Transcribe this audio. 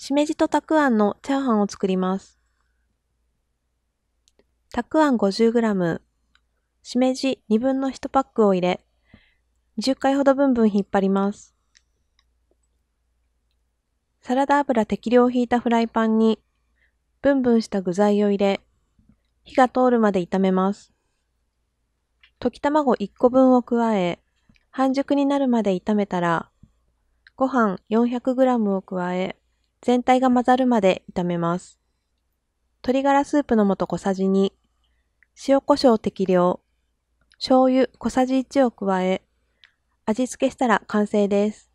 しめじとたくあんのチャーハンを作ります。たくあん 50g、しめじ2分の1パックを入れ、20回ほどぶんぶん引っ張ります。サラダ油適量引いたフライパンに、ぶんぶんした具材を入れ、火が通るまで炒めます。溶き卵1個分を加え、半熟になるまで炒めたら、ご飯 400g を加え、全体が混ざるまで炒めます。鶏ガラスープの素小さじ2、塩コショウ適量、醤油小さじ1を加え、味付けしたら完成です。